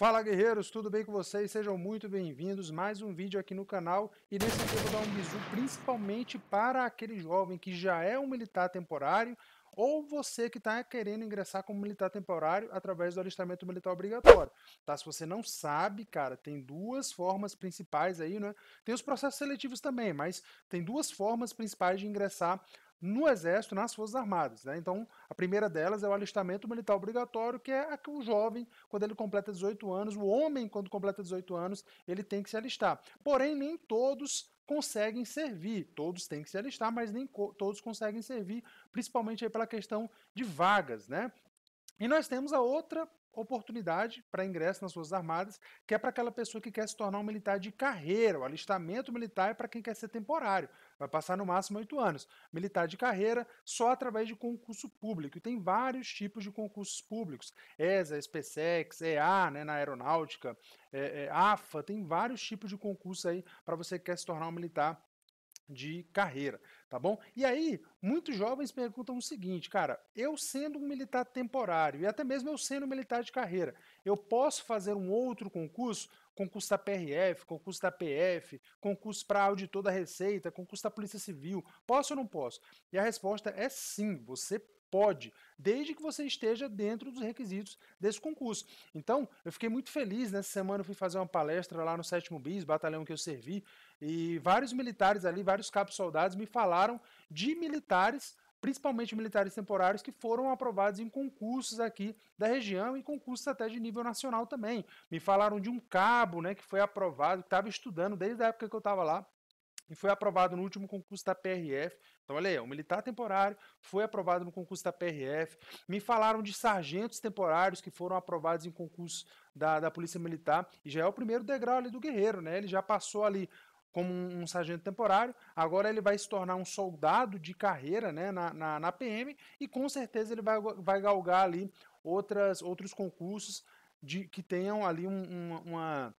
Fala guerreiros, tudo bem com vocês? Sejam muito bem-vindos, mais um vídeo aqui no canal e nesse aqui eu vou dar um bisu principalmente para aquele jovem que já é um militar temporário ou você que está querendo ingressar como militar temporário através do alistamento militar obrigatório, tá? Se você não sabe, cara, tem duas formas principais aí, né? Tem os processos seletivos também, mas tem duas formas principais de ingressar no Exército, nas Forças Armadas. Né? Então, a primeira delas é o alistamento militar obrigatório, que é a que o jovem, quando ele completa 18 anos, o homem, quando completa 18 anos, ele tem que se alistar. Porém, nem todos conseguem servir, todos têm que se alistar, mas nem todos conseguem servir, principalmente aí pela questão de vagas, né? E nós temos a outra oportunidade para ingresso nas Forças Armadas, que é para aquela pessoa que quer se tornar um militar de carreira. O alistamento militar é para quem quer ser temporário, vai passar no máximo oito anos. Militar de carreira só através de concurso público. E tem vários tipos de concursos públicos: ESA, SpaceX, EA né, na aeronáutica, é, é, AFA, tem vários tipos de concurso aí para você que quer se tornar um militar de carreira, tá bom? E aí, muitos jovens perguntam o seguinte, cara, eu sendo um militar temporário e até mesmo eu sendo um militar de carreira, eu posso fazer um outro concurso? Concurso da PRF, concurso da PF, concurso para auditor da Receita, concurso da Polícia Civil, posso ou não posso? E a resposta é sim, você Pode, desde que você esteja dentro dos requisitos desse concurso. Então, eu fiquei muito feliz. Nessa né? semana eu fui fazer uma palestra lá no 7 BIS, batalhão que eu servi, e vários militares ali, vários capos soldados me falaram de militares principalmente militares temporários que foram aprovados em concursos aqui da região e concursos até de nível nacional também. Me falaram de um cabo, né, que foi aprovado, que estava estudando desde a época que eu estava lá, e foi aprovado no último concurso da PRF. Então, olha aí, é um militar temporário, foi aprovado no concurso da PRF. Me falaram de sargentos temporários que foram aprovados em concurso da, da Polícia Militar, e já é o primeiro degrau ali do guerreiro, né? Ele já passou ali como um, um sargento temporário, agora ele vai se tornar um soldado de carreira né, na, na, na PM, e com certeza ele vai, vai galgar ali outras, outros concursos de que tenham ali um, uma, uma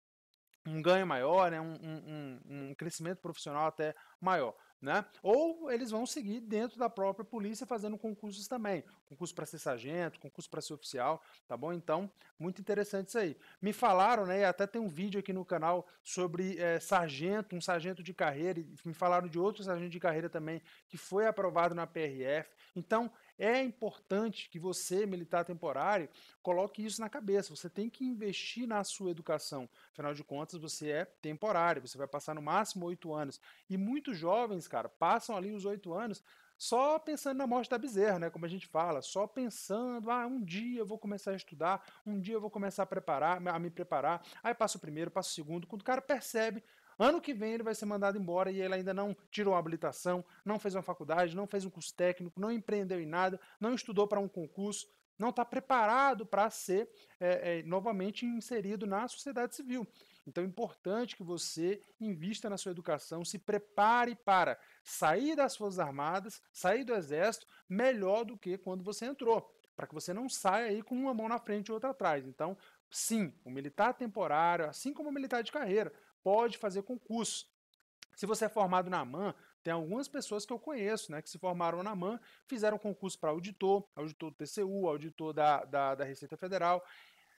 um ganho maior, né? um, um, um crescimento profissional até maior. Né? Ou eles vão seguir dentro da própria polícia fazendo concursos também, concurso para ser sargento, concurso para ser oficial, tá bom? Então, muito interessante isso aí. Me falaram, né? Até tem um vídeo aqui no canal sobre é, sargento, um sargento de carreira, e me falaram de outro sargento de carreira também que foi aprovado na PRF. Então, é importante que você, militar temporário, coloque isso na cabeça. Você tem que investir na sua educação. Afinal de contas, você é temporário, você vai passar no máximo oito anos. E muitos jovens, cara, passam ali os oito anos só pensando na morte da bezerra, né? Como a gente fala, só pensando, ah, um dia eu vou começar a estudar, um dia eu vou começar a preparar, a me preparar. Aí passa o primeiro, passa o segundo, quando o cara percebe, Ano que vem ele vai ser mandado embora e ele ainda não tirou a habilitação, não fez uma faculdade, não fez um curso técnico, não empreendeu em nada, não estudou para um concurso, não está preparado para ser é, é, novamente inserido na sociedade civil. Então é importante que você invista na sua educação, se prepare para sair das Forças Armadas, sair do Exército, melhor do que quando você entrou, para que você não saia aí com uma mão na frente e outra atrás. Então, sim, o militar temporário, assim como o militar de carreira, pode fazer concurso. Se você é formado na AMAN, tem algumas pessoas que eu conheço, né, que se formaram na AMAN, fizeram concurso para auditor, auditor do TCU, auditor da, da, da Receita Federal.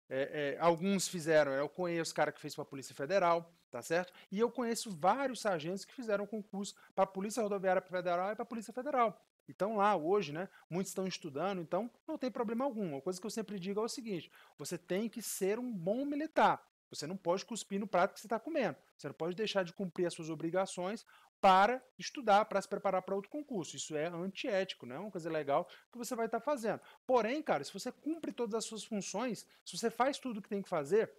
É, é, alguns fizeram, eu conheço o cara que fez para a Polícia Federal, tá certo? E eu conheço vários sargentos que fizeram concurso para a Polícia Rodoviária Federal e para a Polícia Federal. Então lá hoje, né, muitos estão estudando, então não tem problema algum. a coisa que eu sempre digo é o seguinte: você tem que ser um bom militar. Você não pode cuspir no prato que você está comendo. Você não pode deixar de cumprir as suas obrigações para estudar, para se preparar para outro concurso. Isso é antiético, não é uma coisa legal que você vai estar tá fazendo. Porém, cara, se você cumpre todas as suas funções, se você faz tudo o que tem que fazer,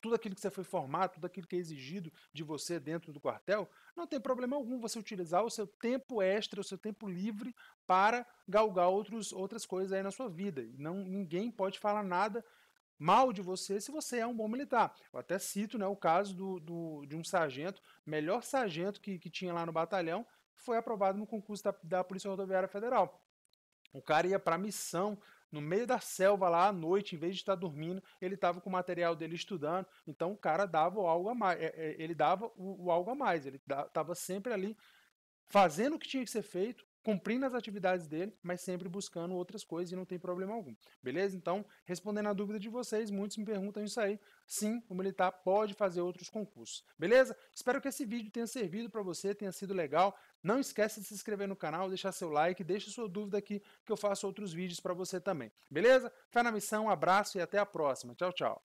tudo aquilo que você foi formado, tudo aquilo que é exigido de você dentro do quartel, não tem problema algum você utilizar o seu tempo extra, o seu tempo livre para galgar outros, outras coisas aí na sua vida. Não, ninguém pode falar nada mal de você se você é um bom militar. Eu até cito né, o caso do, do de um sargento, melhor sargento que, que tinha lá no batalhão, foi aprovado no concurso da, da Polícia Rodoviária Federal. O cara ia para missão no meio da selva lá à noite, em vez de estar tá dormindo, ele estava com o material dele estudando, então o cara dava algo a mais, é, é, ele dava o, o algo a mais, ele estava sempre ali fazendo o que tinha que ser feito cumprindo as atividades dele, mas sempre buscando outras coisas e não tem problema algum. Beleza? Então, respondendo a dúvida de vocês, muitos me perguntam isso aí. Sim, o militar pode fazer outros concursos. Beleza? Espero que esse vídeo tenha servido para você, tenha sido legal. Não esquece de se inscrever no canal, deixar seu like, deixa sua dúvida aqui que eu faço outros vídeos para você também. Beleza? Fé na missão, um abraço e até a próxima. Tchau, tchau.